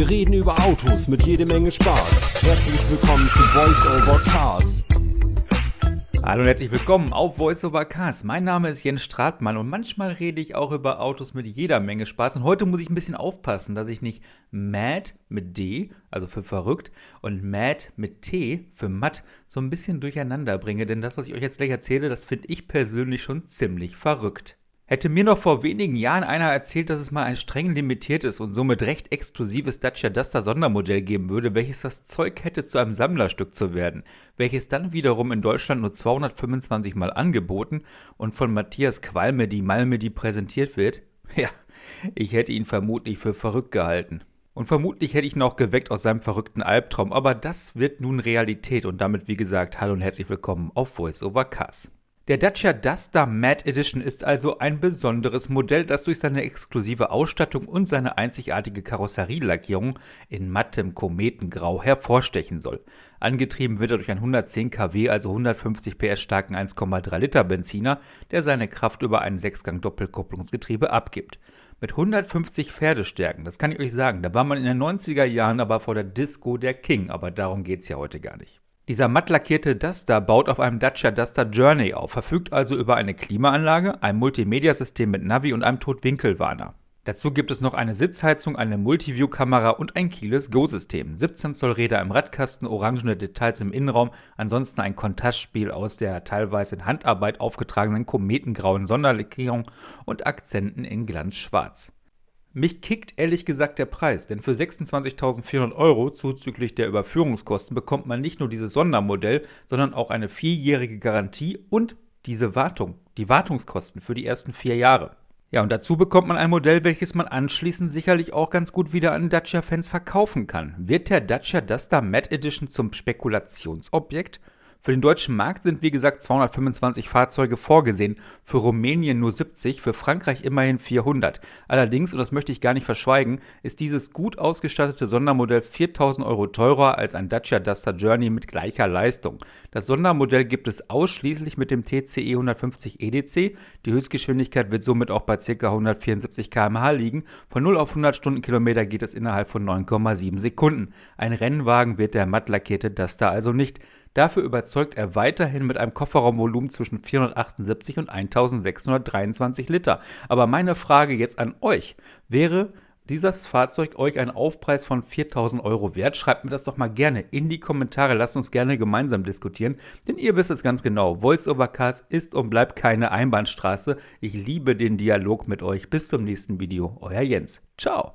Wir reden über Autos mit jede Menge Spaß. Herzlich willkommen zu Voice Over Cars. Hallo und herzlich willkommen auf Voice Over Cars. Mein Name ist Jens Stratmann und manchmal rede ich auch über Autos mit jeder Menge Spaß. Und heute muss ich ein bisschen aufpassen, dass ich nicht mad mit D, also für verrückt, und mad mit T für matt so ein bisschen durcheinander bringe. Denn das, was ich euch jetzt gleich erzähle, das finde ich persönlich schon ziemlich verrückt. Hätte mir noch vor wenigen Jahren einer erzählt, dass es mal ein streng limitiertes und somit recht exklusives Dacia Duster Sondermodell geben würde, welches das Zeug hätte, zu einem Sammlerstück zu werden, welches dann wiederum in Deutschland nur 225 Mal angeboten und von Matthias Qualme die Malmedi präsentiert wird, ja, ich hätte ihn vermutlich für verrückt gehalten. Und vermutlich hätte ich ihn auch geweckt aus seinem verrückten Albtraum, aber das wird nun Realität und damit, wie gesagt, hallo und herzlich willkommen auf Voice Over Cars. Der Dacia Duster Mad Edition ist also ein besonderes Modell, das durch seine exklusive Ausstattung und seine einzigartige Karosserielackierung in mattem Kometengrau hervorstechen soll. Angetrieben wird er durch einen 110 kW, also 150 PS starken 1,3 Liter Benziner, der seine Kraft über einen 6-Gang Doppelkupplungsgetriebe abgibt mit 150 Pferdestärken. Das kann ich euch sagen. Da war man in den 90er Jahren aber vor der Disco der King, aber darum geht es ja heute gar nicht. Dieser mattlackierte Duster baut auf einem Dacia Duster Journey auf, verfügt also über eine Klimaanlage, ein Multimedia-System mit Navi und einem Totwinkelwarner. Dazu gibt es noch eine Sitzheizung, eine Multiview-Kamera und ein Keyless Go-System. 17 Zoll Räder im Radkasten, orangene Details im Innenraum, ansonsten ein Kontrastspiel aus der teilweise in Handarbeit aufgetragenen kometengrauen Sonderlackierung und Akzenten in Glanzschwarz. Mich kickt ehrlich gesagt der Preis, denn für 26.400 Euro zuzüglich der Überführungskosten bekommt man nicht nur dieses Sondermodell, sondern auch eine vierjährige Garantie und diese Wartung, die Wartungskosten für die ersten vier Jahre. Ja, und dazu bekommt man ein Modell, welches man anschließend sicherlich auch ganz gut wieder an Dacia-Fans verkaufen kann. Wird der Dacia Duster Mad Edition zum Spekulationsobjekt? Für den deutschen Markt sind wie gesagt 225 Fahrzeuge vorgesehen, für Rumänien nur 70, für Frankreich immerhin 400. Allerdings, und das möchte ich gar nicht verschweigen, ist dieses gut ausgestattete Sondermodell 4000 Euro teurer als ein Dacia Duster Journey mit gleicher Leistung. Das Sondermodell gibt es ausschließlich mit dem TCE 150 EDC. Die Höchstgeschwindigkeit wird somit auch bei ca. 174 km/h liegen. Von 0 auf 100 Stundenkilometer geht es innerhalb von 9,7 Sekunden. Ein Rennwagen wird der matt lackierte Duster also nicht. Dafür überzeugt er weiterhin mit einem Kofferraumvolumen zwischen 478 und 1623 Liter. Aber meine Frage jetzt an euch wäre, dieses Fahrzeug euch einen Aufpreis von 4000 Euro wert? Schreibt mir das doch mal gerne in die Kommentare. Lasst uns gerne gemeinsam diskutieren, denn ihr wisst es ganz genau. voice over Cars ist und bleibt keine Einbahnstraße. Ich liebe den Dialog mit euch. Bis zum nächsten Video. Euer Jens. Ciao.